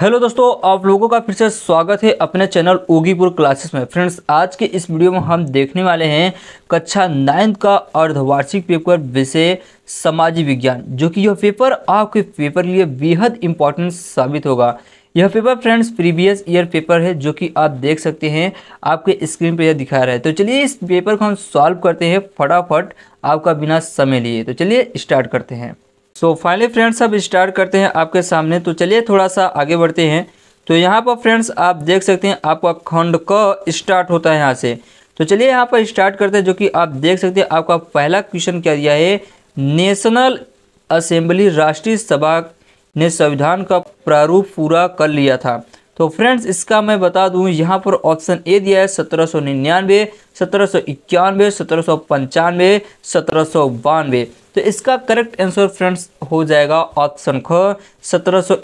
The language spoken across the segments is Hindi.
हेलो दोस्तों आप लोगों का फिर से स्वागत है अपने चैनल ओगीपुर क्लासेस में फ्रेंड्स आज के इस वीडियो में हम देखने वाले हैं कक्षा नाइन्थ का अर्धवार्षिक पेपर विषय सामाजिक विज्ञान जो कि यह पेपर आपके पेपर लिए बेहद इंपॉर्टेंट साबित होगा यह paper friends previous year paper है जो कि आप देख सकते हैं आपके स्क्रीन पर यह दिखा रहा है तो चलिए इस पेपर को हम सॉल्व करते हैं फटाफट आपका बिना समय लिए तो चलिए स्टार्ट करते हैं सो फाइनली फ्रेंड्स अब स्टार्ट करते हैं आपके सामने तो चलिए थोड़ा सा आगे बढ़ते हैं तो यहाँ पर फ्रेंड्स आप देख सकते हैं आपका खंड क स्टार्ट होता है यहाँ से तो चलिए यहाँ पर स्टार्ट करते हैं जो कि आप देख सकते हैं आपका पहला क्वेश्चन क्या दिया है नेशनल असेंबली राष्ट्रीय सभा ने संविधान का प्रारूप पूरा कर लिया था तो फ्रेंड्स इसका मैं बता दूं यहाँ पर ऑप्शन ए दिया है सत्रह सौ निन्यानवे सत्रह सौ इक्यानवे सत्रह सौ पंचानवे सत्रह सौ बानवे तो इसका करेक्ट आंसर फ्रेंड्स हो जाएगा ऑप्शन ख सत्रह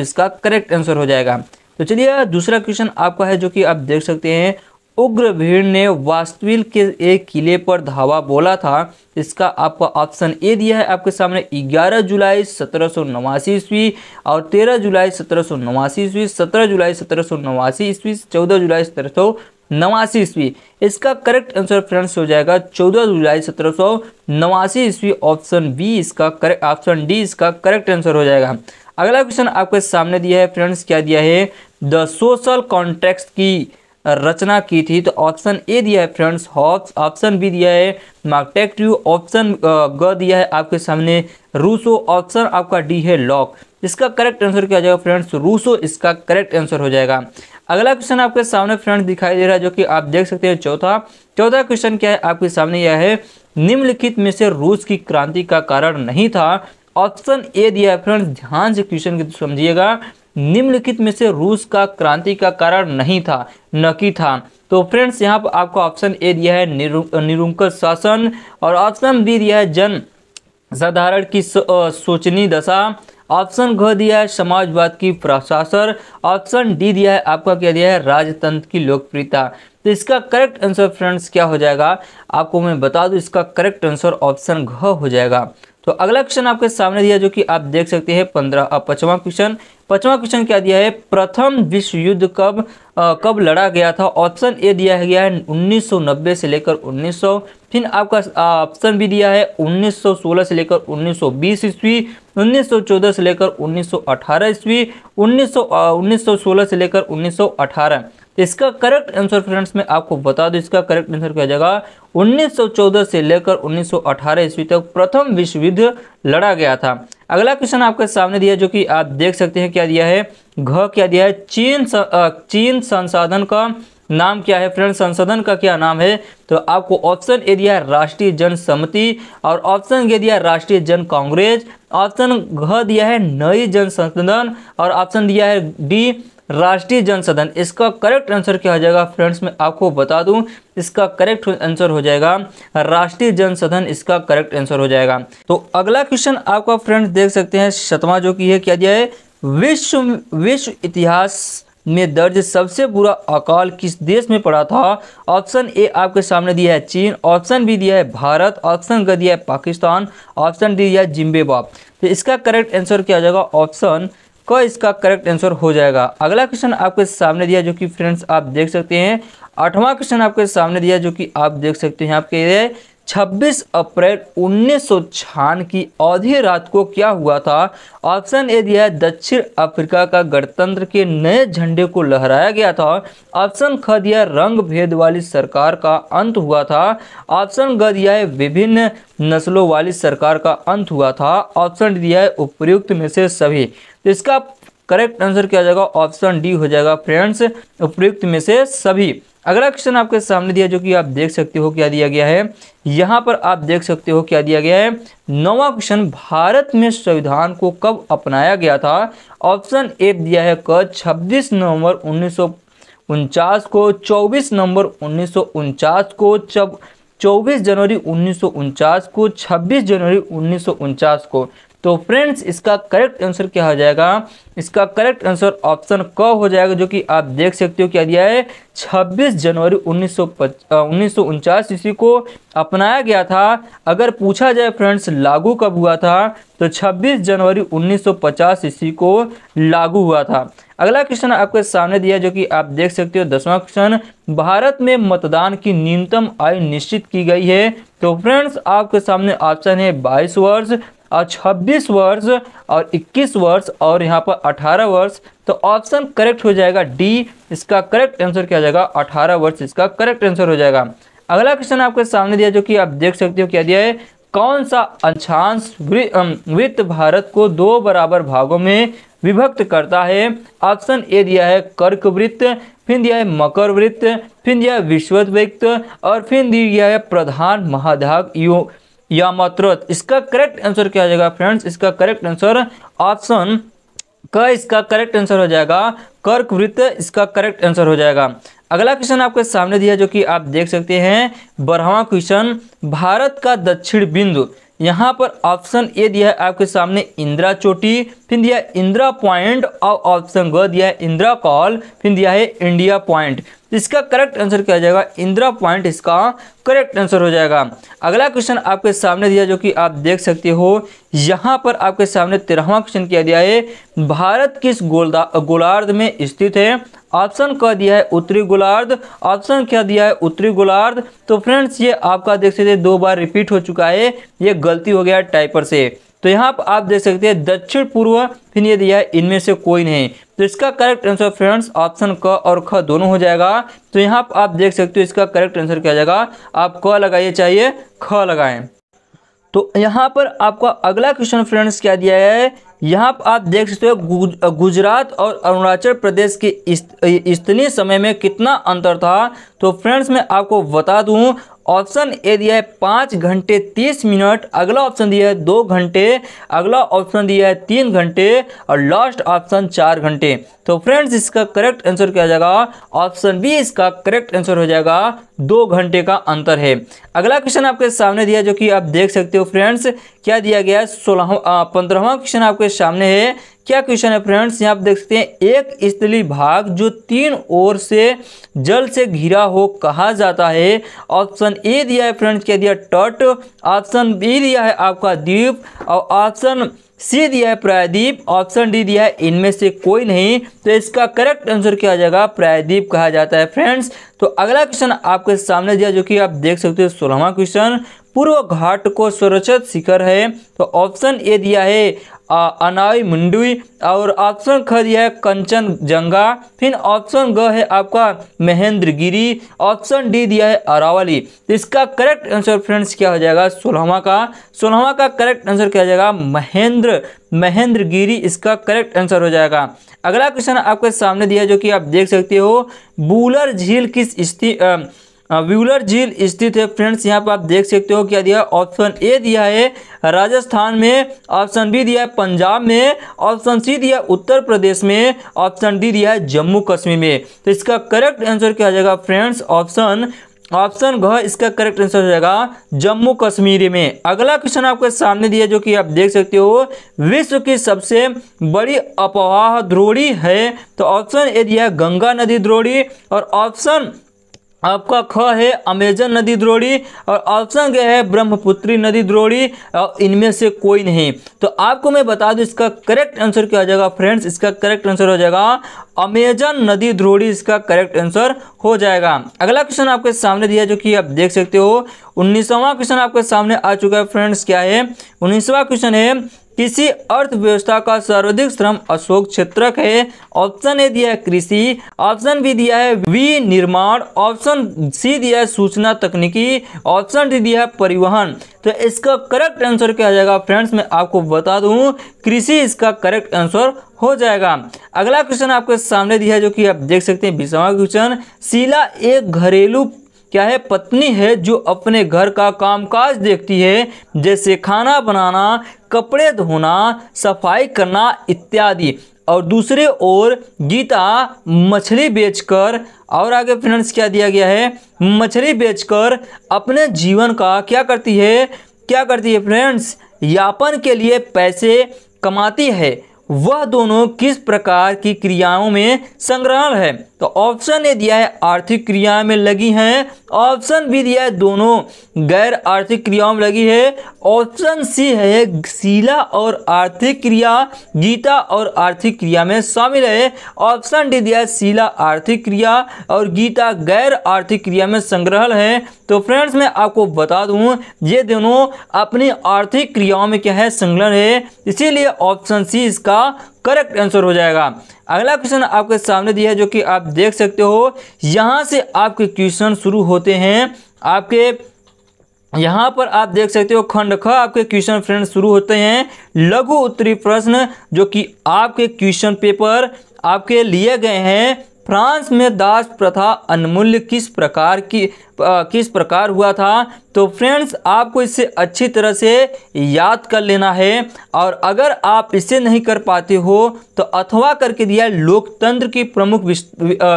इसका करेक्ट आंसर हो जाएगा तो चलिए दूसरा क्वेश्चन आपका है जो कि आप देख सकते हैं उग्र भीड़ ने वास्तविल के एक किले पर धावा बोला था इसका आपका ऑप्शन ए दिया है आपके सामने 11 जुलाई सत्रह सौ नवासी ईस्वी और 13 जुलाई सत्रह सौ नवासी ईस्वी 17 जुलाई सत्रह सौ नवासी ईस्वी 14 जुलाई सत्रह सौ नवासी ईस्वी इसका करेक्ट आंसर फ्रेंड्स हो जाएगा 14 जुलाई सत्रह सौ नवासी ईस्वी ऑप्शन बी इसका करेक्ट ऑप्शन डी इसका करेक्ट आंसर हो जाएगा अगला क्वेश्चन आपके सामने दिया है फ्रेंड्स क्या दिया है द सोशल कॉन्ट्रैक्ट की रचना की थी तो ऑप्शन ए दिया है फ्रेंड्स हॉब्स ऑप्शन बी दिया है मार्कटेक्ट्यू ऑप्शन ग दिया है आपके सामने रूसो ऑप्शन आपका डी है लॉक इसका करेक्ट आंसर क्या हो जाएगा फ्रेंड्स रूसो इसका करेक्ट आंसर हो जाएगा अगला क्वेश्चन आपके सामने फ्रेंड्स दिखाई दे रहा है जो कि आप देख सकते हैं चौथा चौथा क्वेश्चन क्या है आपके सामने यह है निम्नलिखित में से रूस की क्रांति का कारण नहीं था ऑप्शन ए दिया है फ्रेंड्स ध्यान से क्वेश्चन समझिएगा निम्नलिखित में से रूस का क्रांति का कारण नहीं था न कि था तो फ्रेंड्स यहाँ पर आपको ऑप्शन ए दिया है निरुंक शासन और ऑप्शन बी दिया है जन साधारण की सोचनी दशा ऑप्शन घ दिया है समाजवाद की प्रशासन ऑप्शन डी दिया है आपका क्या दिया है राजतंत्र की लोकप्रियता तो इसका करेक्ट आंसर फ्रेंड्स क्या हो जाएगा आपको मैं बता दूं इसका करेक्ट आंसर ऑप्शन घ हो जाएगा तो अगला क्वेश्चन आपके सामने दिया जो कि आप देख सकते हैं पंद्रह अब पचवा क्वेश्चन पचवा क्वेश्चन क्या दिया है प्रथम विश्व युद्ध कब आ, कब लड़ा गया था ऑप्शन ए दिया है गया है 1990 से लेकर 1900 फिर आपका ऑप्शन भी दिया है 1916 से लेकर 1920 ईस्वी उन्नीस से लेकर 1918 ईस्वी उन्नीस 1916 से लेकर 1918 इसका करेक्ट आंसर फ्रेंड्स मैं आपको बता दूं इसका करेक्ट आंसर क्या जाएगा 1914 से लेकर 1918 ईस्वी तक प्रथम विश्व युद्ध लड़ा गया था अगला क्वेश्चन आपके सामने दिया जो कि आप देख सकते हैं क्या दिया है घ क्या दिया है चीन चीन संसाधन का नाम क्या है फ्रेंड्स संसाधन का क्या नाम है तो आपको ऑप्शन ए दिया है राष्ट्रीय जन समिति और ऑप्शन ए दिया राष्ट्रीय जन कांग्रेस ऑप्शन घ दिया है नई जन संसाधन और ऑप्शन दिया है डी राष्ट्रीय जनसदन इसका करेक्ट आंसर क्या हो जाएगा फ्रेंड्स मैं आपको बता दूं इसका करेक्ट आंसर हो जाएगा राष्ट्रीय जनसदन इसका करेक्ट आंसर हो जाएगा तो अगला क्वेश्चन आपका फ्रेंड्स देख सकते हैं शतवा जो कि है क्या दिया है विश्व विश्व इतिहास में दर्ज सबसे बुरा अकाल किस देश में पड़ा था ऑप्शन ए आपके सामने दिया है चीन ऑप्शन बी दिया है भारत ऑप्शन ग दिया है पाकिस्तान ऑप्शन डी दिया है जिम्बेबा तो इसका करेक्ट आंसर क्या हो जाएगा ऑप्शन क इसका करेक्ट आंसर हो जाएगा अगला क्वेश्चन आपके सामने दिया जो कि फ्रेंड्स आप देख सकते हैं आठवां क्वेश्चन आपके सामने दिया जो कि आप देख सकते हैं आपके 26 अप्रैल उन्नीस की आधी रात को क्या हुआ था ऑप्शन ए दिया है दक्षिण अफ्रीका का गणतंत्र के नए झंडे को लहराया गया था ऑप्शन ख दिया रंग भेद वाली सरकार का अंत हुआ था ऑप्शन ग दिया है विभिन्न नस्लों वाली सरकार का अंत हुआ था ऑप्शन डी दिया है उपयुक्त में से सभी तो इसका करेक्ट आंसर क्या हो जाएगा ऑप्शन डी हो जाएगा फ्रेंड्स उपयुक्त में से सभी अगला क्वेश्चन आपके सामने दिया जो कि आप देख सकते हो क्या दिया गया है यहाँ पर आप देख सकते हो क्या दिया गया है नौवा क्वेश्चन भारत में संविधान को कब अपनाया गया था ऑप्शन ए दिया है क 26 नवंबर उन्नीस को 24 नवंबर उन्नीस को चौबीस जनवरी उन्नीस को 26 जनवरी उन्नीस को तो फ्रेंड्स इसका करेक्ट आंसर क्या हो जाएगा इसका करेक्ट आंसर ऑप्शन क हो जाएगा जो कि आप देख सकते हो क्या दिया है 26 जनवरी उन्नीस सौ ईस्वी को अपनाया गया था अगर पूछा जाए फ्रेंड्स लागू कब हुआ था तो 26 जनवरी 1950 ईस्वी को लागू हुआ था अगला क्वेश्चन आपके सामने दिया जो कि आप देख सकते हो दसवां क्वेश्चन भारत में मतदान की न्यूनतम आयु निश्चित की गई है तो फ्रेंड्स आपके सामने ऑप्शन है 22 वर्ष और 26 वर्ष और 21 वर्ष और यहाँ पर 18 वर्ष तो ऑप्शन करेक्ट हो जाएगा डी इसका करेक्ट आंसर क्या जाएगा 18 वर्ष इसका करेक्ट आंसर हो जाएगा अगला क्वेश्चन आपके सामने दिया जो कि आप देख सकते हो क्या दिया है कौन सा अंशांश वित्त भारत को दो बराबर भागों में विभक्त करता है ऑप्शन ए दिया है कर्क वृत्त फिर दिया है मकर वृत्त फिर दिया है विश्वत वृत्त और फिर दिया है प्रधान महाधाग यू यामात्रुत इसका करेक्ट आंसर क्या हो जाएगा फ्रेंड्स इसका करेक्ट आंसर ऑप्शन क इसका करेक्ट आंसर हो जाएगा कर्क वृत्त इसका करेक्ट आंसर हो जाएगा अगला क्वेश्चन आपके सामने दिया जो कि आप देख सकते हैं बारहवा क्वेश्चन भारत का दक्षिण बिंदु यहाँ पर ऑप्शन ए दिया है आपके सामने इंदिरा चोटी फिर दिया इंदिरा पॉइंट और ऑप्शन ग दिया है इंदिरा कॉल फिर दिया है इंडिया पॉइंट इसका करेक्ट आंसर क्या हो जाएगा इंदिरा पॉइंट इसका करेक्ट आंसर हो जाएगा अगला क्वेश्चन आपके सामने दिया जो कि आप देख सकते हो यहाँ पर आपके सामने तेरहवा क्वेश्चन किया दिया है भारत किस गोलदा गोलार्ध में स्थित है ऑप्शन कह दिया है उत्तरी गोलार्ध ऑप्शन क्या दिया है उत्तरी गोलार्ध तो फ्रेंड्स ये आपका देख सकते दो बार रिपीट हो चुका है ये गलती हो गया टाइपर से तो यहाँ पर आप देख सकते हैं दक्षिण पूर्व फिर यदि दिया है इनमें से कोई नहीं तो इसका करेक्ट आंसर फ्रेंड्स ऑप्शन क और ख दोनों हो जाएगा तो यहाँ पर आप देख सकते हो इसका करेक्ट आंसर क्या जाएगा आप क लगाइए चाहिए ख लगाएं तो यहाँ पर आपका अगला क्वेश्चन फ्रेंड्स क्या दिया है यहाँ पर आप देख सकते हो गुजरात और अरुणाचल प्रदेश के स्थलीय समय में कितना अंतर था तो फ्रेंड्स मैं आपको बता दूँ ऑप्शन ए दिया है पाँच घंटे तीस मिनट अगला ऑप्शन दिया है दो घंटे अगला ऑप्शन दिया है तीन घंटे और लास्ट ऑप्शन चार घंटे तो फ्रेंड्स इसका करेक्ट आंसर क्या हो जाएगा ऑप्शन बी इसका करेक्ट आंसर हो जाएगा दो घंटे का अंतर है अगला क्वेश्चन आपके सामने दिया जो कि आप देख सकते हो फ्रेंड्स क्या दिया गया है सोलह पंद्रहवा क्वेश्चन आपके आपके सामने है क्या क्वेश्चन है फ्रेंड्स यहाँ आप देख सकते हैं एक स्थली भाग जो तीन ओर से जल से घिरा हो कहा जाता है ऑप्शन ए दिया है फ्रेंड्स क्या दिया तट ऑप्शन बी दिया है आपका द्वीप और ऑप्शन सी दिया है प्रायद्वीप ऑप्शन डी दिया है इनमें से कोई नहीं तो इसका करेक्ट आंसर क्या आ जाएगा प्रायद्वीप कहा जाता है फ्रेंड्स तो अगला क्वेश्चन आपके सामने दिया जो कि आप देख सकते हो सोलहवा क्वेश्चन पूर्व घाट को सुरक्षित शिखर है तो ऑप्शन ए दिया है अनाई मुंडुई और ऑप्शन ख दिया है कंचन जंगा फिर ऑप्शन ग है आपका महेंद्रगिरी ऑप्शन डी दिया है अरावली तो इसका करेक्ट आंसर फ्रेंड्स क्या हो जाएगा सोलहवा का सोलहवा का करेक्ट आंसर क्या हो जाएगा महेंद्र महेंद्रगिरी इसका करेक्ट आंसर हो जाएगा अगला क्वेश्चन आपके सामने दिया जो कि आप देख सकते हो बूलर झील किस स्थिति व्यूलर झील स्थित है फ्रेंड्स यहाँ पर आप देख सकते हो क्या दिया ऑप्शन ए दिया है राजस्थान में ऑप्शन बी दिया है पंजाब में ऑप्शन सी दिया उत्तर प्रदेश में ऑप्शन डी दिया है जम्मू कश्मीर में तो इसका करेक्ट आंसर क्या हो जाएगा फ्रेंड्स ऑप्शन ऑप्शन घ इसका करेक्ट आंसर हो जाएगा जम्मू कश्मीर में अगला क्वेश्चन आपके सामने दिया जो कि आप देख सकते हो विश्व की सबसे बड़ी अपवाह द्रोड़ी है तो ऑप्शन ए दिया गंगा नदी द्रोड़ी और ऑप्शन आपका ख है अमेजन नदी द्रोड़ी और ऑप्शन गया है ब्रह्मपुत्री नदी द्रोड़ी और इनमें से कोई नहीं तो आपको मैं बता दूं इसका करेक्ट आंसर क्या हो जाएगा फ्रेंड्स इसका करेक्ट आंसर हो जाएगा अमेजन नदी द्रोड़ी इसका करेक्ट आंसर हो जाएगा अगला क्वेश्चन आपके सामने दिया जो कि आप देख सकते हो उन्नीसवां क्वेश्चन आपके सामने आ चुका है फ्रेंड्स क्या है उन्नीसवां क्वेश्चन है किसी अर्थव्यवस्था का सर्वाधिक श्रम अशोक क्षेत्रक है ऑप्शन ए दिया है कृषि ऑप्शन बी दिया है निर्माण ऑप्शन सी दिया है सूचना तकनीकी ऑप्शन डी दिया है परिवहन तो इसका करेक्ट आंसर क्या आ जाएगा फ्रेंड्स मैं आपको बता दूं कृषि इसका करेक्ट आंसर हो जाएगा अगला क्वेश्चन आपके सामने दिया है जो कि आप देख सकते हैं बीसवा क्वेश्चन शीला एक घरेलू क्या है पत्नी है जो अपने घर का कामकाज देखती है जैसे खाना बनाना कपड़े धोना सफाई करना इत्यादि और दूसरे ओर गीता मछली बेचकर और आगे फ्रेंड्स क्या दिया गया है मछली बेचकर अपने जीवन का क्या करती है क्या करती है फ्रेंड्स यापन के लिए पैसे कमाती है वह दोनों किस प्रकार की क्रियाओं में संग्रहण है तो ऑप्शन ने दिया है आर्थिक क्रियाएं में लगी हैं ऑप्शन बी दिया है दोनों गैर आर्थिक क्रियाओं में लगी है ऑप्शन सी है शीला और आर्थिक क्रिया गीता और आर्थिक क्रिया में शामिल है ऑप्शन डी दिया है शीला आर्थिक क्रिया और गीता गैर आर्थिक क्रिया में संग्रहण है तो फ्रेंड्स मैं आपको बता दूं ये दोनों अपनी आर्थिक क्रियाओं में क्या है संग्रहण है इसीलिए ऑप्शन सी इसका करेक्ट आंसर हो जाएगा अगला क्वेश्चन आपके सामने दिया है जो कि आप देख सकते हो यहाँ से आपके क्वेश्चन शुरू होते हैं आपके यहाँ पर आप देख सकते हो खंड ख आपके क्वेश्चन फ्रेंड शुरू होते हैं लघु उत्तरी प्रश्न जो कि आपके क्वेश्चन पेपर आपके लिए गए हैं फ्रांस में दास प्रथा अनमूल्य किस प्रकार की आ, किस प्रकार हुआ था तो फ्रेंड्स आपको इसे अच्छी तरह से याद कर लेना है और अगर आप इसे नहीं कर पाते हो तो अथवा करके दिया लोकतंत्र की प्रमुख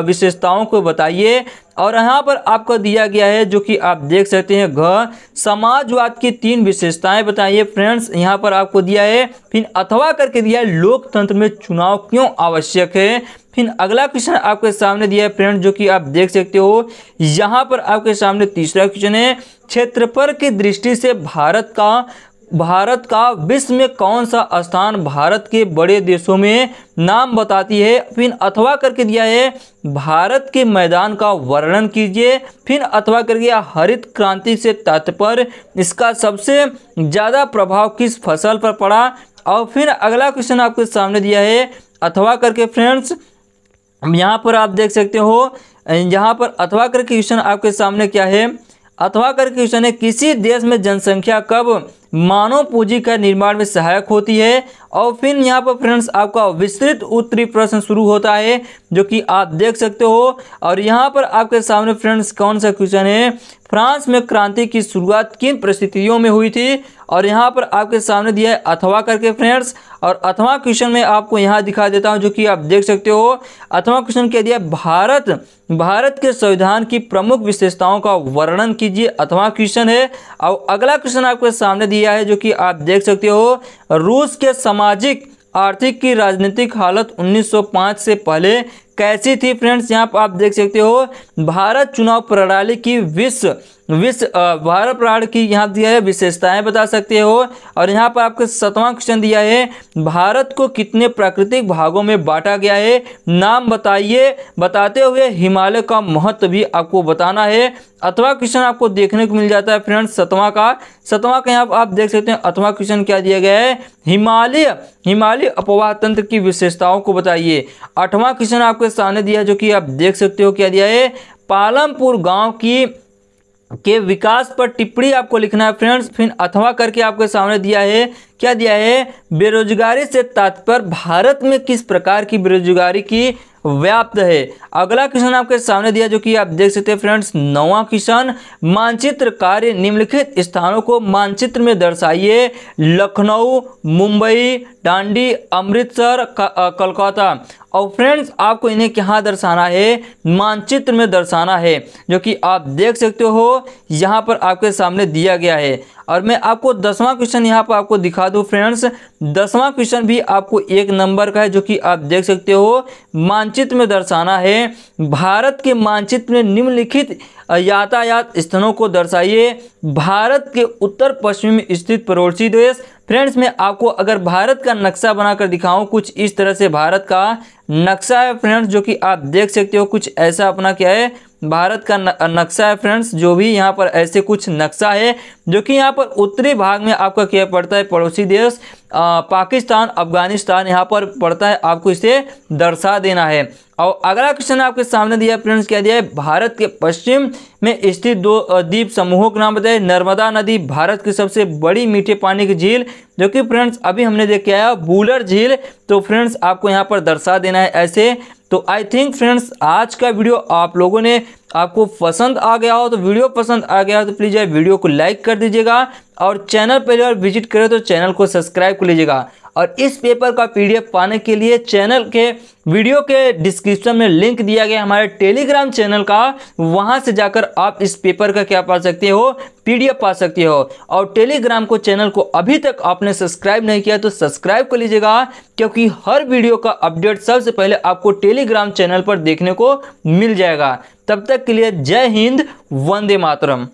विशेषताओं को बताइए और यहाँ पर आपको दिया गया है जो कि आप देख सकते हैं घ समाजवाद की तीन विशेषताएं बताइए फ्रेंड्स यहाँ पर आपको दिया है फिर अथवा करके दिया है लोकतंत्र में चुनाव क्यों आवश्यक है फिर अगला क्वेश्चन आपके सामने दिया है फ्रेंड जो कि आप देख सकते हो यहाँ पर आपके सामने तीसरा क्वेश्चन है क्षेत्रफल की दृष्टि से भारत का भारत का विश्व में कौन सा स्थान भारत के बड़े देशों में नाम बताती है फिर अथवा करके दिया है भारत के मैदान का वर्णन कीजिए फिर अथवा करके हरित क्रांति से तत्पर इसका सबसे ज़्यादा प्रभाव किस फसल पर पड़ा और फिर अगला क्वेश्चन आपके सामने दिया है अथवा करके फ्रेंड्स यहाँ पर आप देख सकते हो यहाँ पर अथवा करके क्वेश्चन आपके सामने क्या है अथवा कर क्वेश्चन है किसी देश में जनसंख्या कब मानव पूंजी का निर्माण में सहायक होती है और फिर यहाँ पर फ्रेंड्स आपका विस्तृत उत्तरी प्रश्न शुरू होता है जो कि आप देख सकते हो और यहाँ पर आपके सामने फ्रेंड्स कौन सा क्वेश्चन है फ्रांस में क्रांति की शुरुआत किन परिस्थितियों में हुई थी और यहाँ पर आपके सामने दिया है अथवा करके फ्रेंड्स और अथवा क्वेश्चन में आपको यहाँ दिखा देता हूँ जो कि आप देख सकते हो अथवा क्वेश्चन क्या दिया भारत भारत के संविधान की प्रमुख विशेषताओं का वर्णन कीजिए अथवा क्वेश्चन है और अगला क्वेश्चन आपके सामने दिया है जो कि आप देख सकते हो रूस के सामाजिक आर्थिक की राजनीतिक हालत 1905 से पहले कैसी थी फ्रेंड्स यहाँ पर आप देख सकते हो भारत चुनाव प्रणाली की विश्व विश्व भारत प्राण की यहाँ दिया है विशेषताएं बता सकते हो और यहाँ पर आपको सतवां क्वेश्चन दिया है भारत को कितने प्राकृतिक भागों में बांटा गया है नाम बताइए बताते हुए हिमालय का महत्व भी आपको बताना है अथवा क्वेश्चन आपको देखने को मिल जाता है फ्रेंड सतवां का सतवां का यहाँ आप देख सकते हैं अथवा क्वेश्चन क्या दिया गया है हिमालय हिमालय अपवाह तंत्र की विशेषताओं को बताइए अठवा क्वेश्चन आपके सामने दिया जो कि आप देख सकते हो क्या दिया है पालमपुर गांव की के विकास पर टिप्पणी आपको लिखना है फ्रेंड्स फिर अथवा करके आपके सामने दिया है क्या दिया है बेरोजगारी से तात्पर्य भारत में किस प्रकार की बेरोजगारी की व्याप्त है अगला क्वेश्चन आपके सामने दिया जो कि आप देख सकते हैं फ्रेंड्स नवा क्वेश्चन मानचित्र कार्य निम्नलिखित स्थानों को मानचित्र में दर्शाइए लखनऊ मुंबई डांडी अमृतसर कोलकाता और फ्रेंड्स आपको इन्हें कहाँ दर्शाना है मानचित्र में दर्शाना है जो कि आप देख सकते हो यहाँ पर आपके सामने दिया गया है और मैं आपको दसवां क्वेश्चन यहाँ पर आपको दिखा दूँ फ्रेंड्स दसवां क्वेश्चन भी आपको एक नंबर का है जो कि आप देख सकते हो मानचित्र में दर्शाना है भारत के मानचित्र में निम्नलिखित यातायात स्थलों को दर्शाइए भारत के उत्तर पश्चिम में स्थित पड़ोसी देश फ्रेंड्स मैं आपको अगर भारत का नक्शा बनाकर दिखाऊं कुछ इस तरह से भारत का नक्शा है फ्रेंड्स जो कि आप देख सकते हो कुछ ऐसा अपना क्या है भारत का नक्शा है फ्रेंड्स जो भी यहाँ पर ऐसे कुछ नक्शा है जो कि यहाँ पर उत्तरी भाग में आपका क्या पड़ता है पड़ोसी देश पाकिस्तान अफगानिस्तान यहाँ पर पड़ता है आपको इसे दर्शा देना है और अगला क्वेश्चन आपके सामने दिया फ्रेंड्स क्या दिया है भारत के पश्चिम में स्थित दो द्वीप समूहों के नाम बताए नर्मदा नदी भारत की सबसे बड़ी मीठे पानी की झील जो कि फ्रेंड्स अभी हमने देखा है बूलर झील तो फ्रेंड्स आपको यहाँ पर दर्शा देना है ऐसे तो आई थिंक फ्रेंड्स आज का वीडियो आप लोगों ने आपको पसंद आ गया हो तो वीडियो पसंद आ गया हो तो प्लीज़ वीडियो को लाइक कर दीजिएगा और चैनल पहली बार विजिट करें तो चैनल को सब्सक्राइब कर लीजिएगा और इस पेपर का पीडीएफ पाने के लिए चैनल के वीडियो के डिस्क्रिप्शन में लिंक दिया गया हमारे टेलीग्राम चैनल का वहां से जाकर आप इस पेपर का क्या पा सकते हो पीडीएफ पा सकते हो और टेलीग्राम को चैनल को अभी तक आपने सब्सक्राइब नहीं किया तो सब्सक्राइब कर लीजिएगा क्योंकि हर वीडियो का अपडेट सबसे पहले आपको टेलीग्राम चैनल पर देखने को मिल जाएगा तब तक के लिए जय हिंद वंदे मातरम